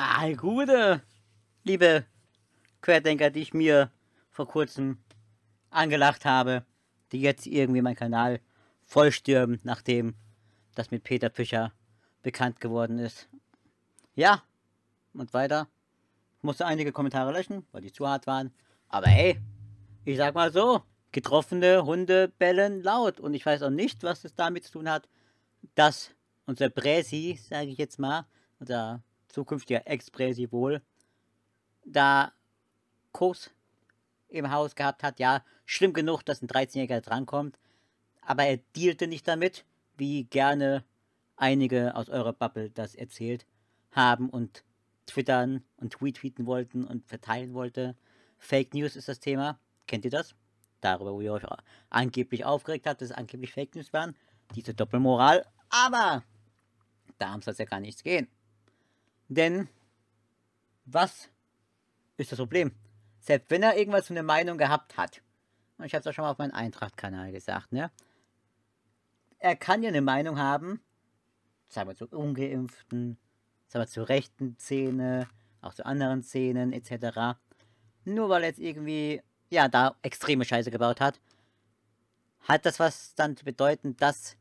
Ah, Gute, liebe Querdenker, die ich mir vor kurzem angelacht habe, die jetzt irgendwie meinen Kanal vollstürmen, nachdem das mit Peter Fischer bekannt geworden ist. Ja, und weiter. Ich musste einige Kommentare löschen, weil die zu hart waren. Aber hey, ich sag mal so, getroffene Hunde bellen laut. Und ich weiß auch nicht, was es damit zu tun hat, dass unser Präsi, sage ich jetzt mal, unser zukünftiger Ex-Präsi wohl, da Kurs im Haus gehabt hat, ja, schlimm genug, dass ein 13-Jähriger drankommt, aber er dealte nicht damit, wie gerne einige aus eurer Bubble das erzählt haben und twittern und tweetweeten wollten und verteilen wollte. Fake News ist das Thema. Kennt ihr das? Darüber, wo ihr euch angeblich aufgeregt habt, dass es angeblich Fake News waren. Diese Doppelmoral. Aber da haben es ja gar nichts gehen. Denn was ist das Problem? Selbst wenn er irgendwas für eine Meinung gehabt hat, und ich habe es auch schon mal auf meinem Eintracht-Kanal gesagt, ne? Er kann ja eine Meinung haben, sagen wir zu ungeimpften, sagen wir zu rechten Szene, auch zu anderen Szenen etc. Nur weil er jetzt irgendwie, ja, da extreme Scheiße gebaut hat, hat das was dann zu bedeuten, dass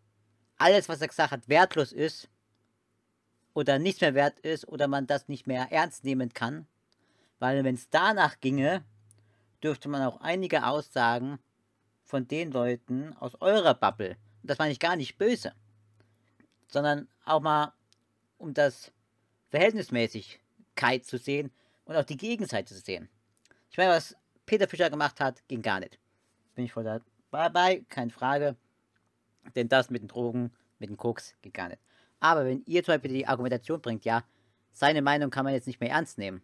alles, was er gesagt hat, wertlos ist oder nichts mehr wert ist oder man das nicht mehr ernst nehmen kann. Weil wenn es danach ginge, dürfte man auch einige Aussagen von den Leuten aus eurer Bubble, das meine ich gar nicht böse, sondern auch mal um das Verhältnismäßigkeit zu sehen und auch die Gegenseite zu sehen. Ich meine, was Peter Fischer gemacht hat, ging gar nicht. Bin ich voll dabei, keine Frage. Denn das mit den Drogen, mit den Koks ging gar nicht. Aber wenn ihr zum Beispiel die Argumentation bringt, ja, seine Meinung kann man jetzt nicht mehr ernst nehmen,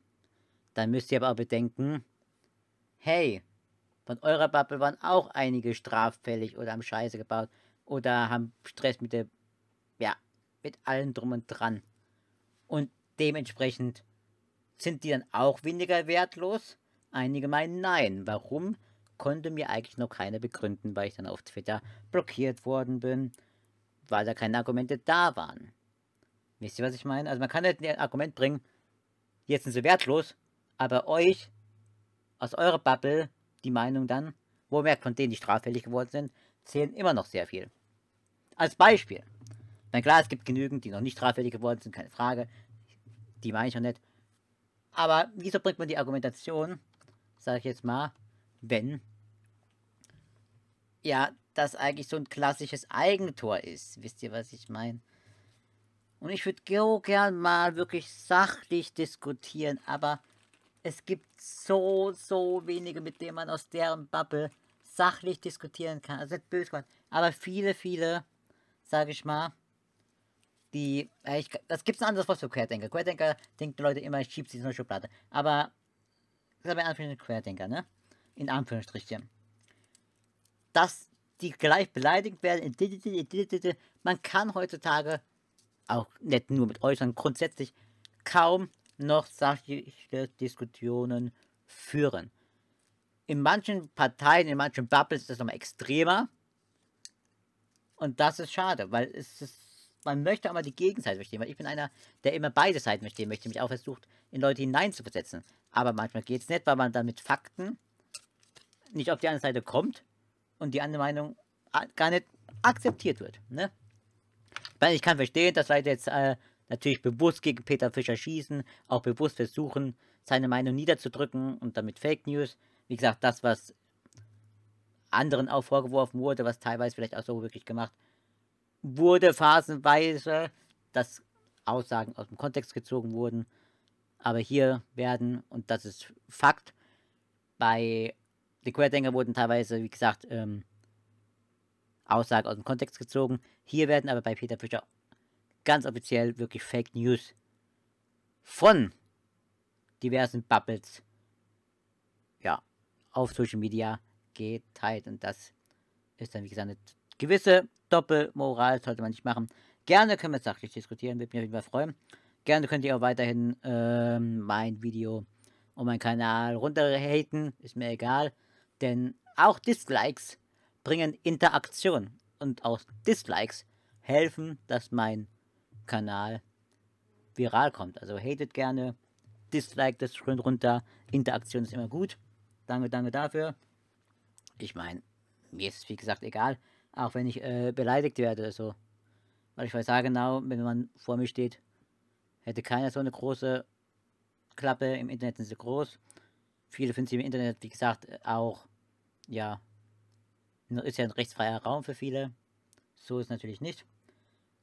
dann müsst ihr aber auch bedenken, hey, von eurer Bubble waren auch einige straffällig oder haben Scheiße gebaut oder haben Stress mit der, ja, mit allem drum und dran. Und dementsprechend sind die dann auch weniger wertlos? Einige meinen nein. Warum? Konnte mir eigentlich noch keiner begründen, weil ich dann auf Twitter blockiert worden bin weil da keine Argumente da waren. Wisst ihr, was ich meine? Also man kann halt ein Argument bringen, jetzt sind sie wertlos, aber euch, aus eurer Bubble, die Meinung dann, wo merkt von denen, die straffällig geworden sind, zählen immer noch sehr viel. Als Beispiel. Na klar, es gibt genügend, die noch nicht straffällig geworden sind, keine Frage. Die meine ich auch nicht. Aber wieso bringt man die Argumentation, sage ich jetzt mal, wenn ja das eigentlich so ein klassisches Eigentor ist. Wisst ihr, was ich meine? Und ich würde so gern mal wirklich sachlich diskutieren, aber es gibt so, so wenige, mit denen man aus deren Bubble sachlich diskutieren kann. Also nicht böse Gott, aber viele, viele, sage ich mal, die, äh, ich, das gibt es ein anderes Wort für Querdenker. Querdenker denken Leute immer, ich schieb sie in eine Schublade. Aber, das ist aber in Anführungsstrichen Querdenker, ne? In Anführungsstrichen. Das die gleich beleidigt werden. Man kann heutzutage, auch nicht nur mit äußern, grundsätzlich kaum noch sachliche Diskussionen führen. In manchen Parteien, in manchen Bubbles ist das nochmal extremer. Und das ist schade, weil es ist, man möchte aber die Gegenseite verstehen, weil ich bin einer, der immer beide Seiten verstehen möchte, mich auch versucht, in Leute hineinzuversetzen. Aber manchmal geht es nicht, weil man dann mit Fakten nicht auf die andere Seite kommt und die andere Meinung gar nicht akzeptiert wird. Ne? Ich kann verstehen, dass Leute jetzt äh, natürlich bewusst gegen Peter Fischer schießen, auch bewusst versuchen, seine Meinung niederzudrücken und damit Fake News. Wie gesagt, das, was anderen auch vorgeworfen wurde, was teilweise vielleicht auch so wirklich gemacht wurde, phasenweise, dass Aussagen aus dem Kontext gezogen wurden. Aber hier werden, und das ist Fakt, bei die Querdenker wurden teilweise, wie gesagt, ähm, Aussagen aus dem Kontext gezogen. Hier werden aber bei Peter Fischer ganz offiziell wirklich Fake News von diversen Bubbles ja, auf Social Media geteilt. Und das ist dann, wie gesagt, eine gewisse Doppelmoral, sollte man nicht machen. Gerne können wir sachlich diskutieren, würde mich auf jeden Fall freuen. Gerne könnt ihr auch weiterhin ähm, mein Video und meinen Kanal runterhaten, ist mir egal. Denn auch Dislikes bringen Interaktion und auch Dislikes helfen, dass mein Kanal viral kommt. Also hatet gerne, disliked es schön runter, Interaktion ist immer gut. Danke, danke dafür. Ich meine, mir ist wie gesagt egal, auch wenn ich äh, beleidigt werde, so. Weil ich weiß ja genau, wenn man vor mir steht, hätte keiner so eine große Klappe. Im Internet sind sie groß. Viele finden sie im Internet, wie gesagt, auch ja, ist ja ein rechtsfreier Raum für viele. So ist es natürlich nicht.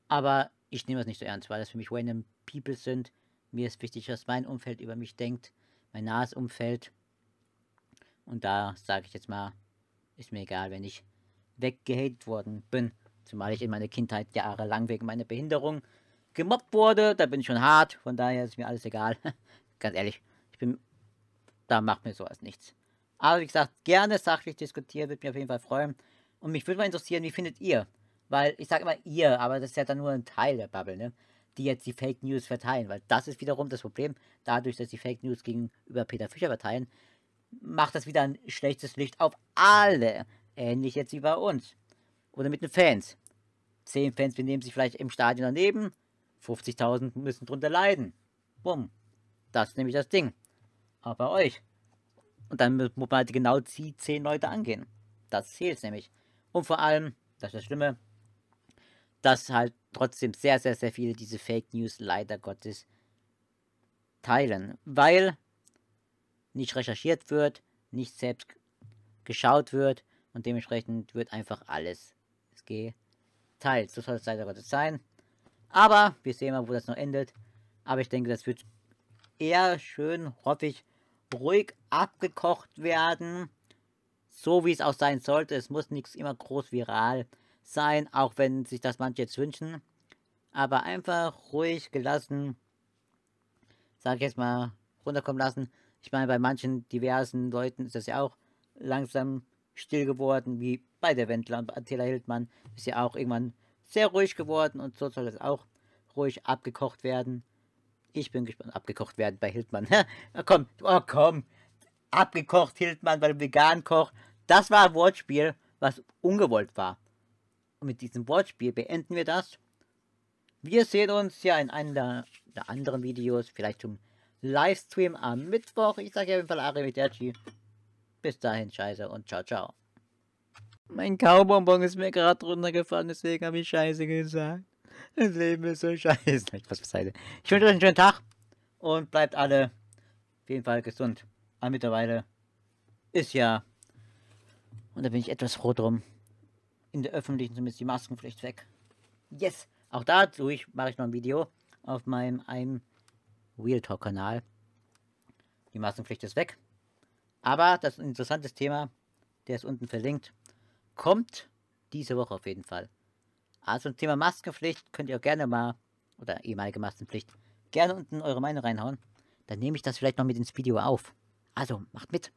Aber ich nehme das nicht so ernst, weil das für mich random People sind. Mir ist wichtig, was mein Umfeld über mich denkt, mein nahes Umfeld. Und da sage ich jetzt mal, ist mir egal, wenn ich weggehatet worden bin. Zumal ich in meiner Kindheit jahrelang wegen meiner Behinderung gemobbt wurde. Da bin ich schon hart. Von daher ist mir alles egal. Ganz ehrlich, ich bin. Da macht mir sowas nichts. Aber wie gesagt, gerne sachlich diskutieren, würde mich auf jeden Fall freuen. Und mich würde mal interessieren, wie findet ihr? Weil ich sage immer ihr, aber das ist ja dann nur ein Teil der Bubble, ne? die jetzt die Fake News verteilen. Weil das ist wiederum das Problem. Dadurch, dass die Fake News gegenüber Peter Fischer verteilen, macht das wieder ein schlechtes Licht auf alle. Ähnlich jetzt wie bei uns. Oder mit den Fans. Zehn Fans benehmen sich vielleicht im Stadion daneben. 50.000 müssen drunter leiden. Bumm. Das ist nämlich das Ding. Aber bei euch. Und dann muss man halt genau die zehn Leute angehen. Das zählt nämlich. Und vor allem, das ist das Schlimme, dass halt trotzdem sehr, sehr, sehr viele diese Fake News leider Gottes teilen. Weil nicht recherchiert wird, nicht selbst geschaut wird und dementsprechend wird einfach alles geteilt. So soll es leider Gottes sein. Aber wir sehen mal, wo das noch endet. Aber ich denke, das wird eher schön, hoffe ich, ruhig abgekocht werden, so wie es auch sein sollte. Es muss nichts immer groß viral sein, auch wenn sich das manche jetzt wünschen. Aber einfach ruhig gelassen, sag ich jetzt mal, runterkommen lassen. Ich meine, bei manchen diversen Leuten ist das ja auch langsam still geworden, wie bei der Wendler und bei Attila Hildmann ist ja auch irgendwann sehr ruhig geworden und so soll es auch ruhig abgekocht werden. Ich bin gespannt. Abgekocht werden bei Hildmann. oh, komm, oh komm. Abgekocht Hildmann, weil vegan koch Das war ein Wortspiel, was ungewollt war. Und mit diesem Wortspiel beenden wir das. Wir sehen uns ja in einem der, der anderen Videos, vielleicht zum Livestream am Mittwoch. Ich sage auf jeden Fall Arrivederci. Bis dahin, Scheiße und ciao, ciao. Mein Kaubonbon ist mir gerade runtergefallen, deswegen habe ich Scheiße gesagt. Das Leben ist so scheiße. Ich, wünsche euch einen schönen Tag und bleibt alle auf jeden Fall gesund. Aber mittlerweile ist ja, und da bin ich etwas froh drum, in der öffentlichen zumindest die Maskenpflicht weg. Yes! Auch dazu mache ich noch ein Video auf meinem einen Real Talk Kanal. Die Maskenpflicht ist weg. Aber das ist ein interessantes Thema, der ist unten verlinkt, kommt diese Woche auf jeden Fall. Also zum Thema Maskenpflicht könnt ihr auch gerne mal, oder ehemalige Maskenpflicht, gerne unten eure Meinung reinhauen. Dann nehme ich das vielleicht noch mit ins Video auf. Also macht mit.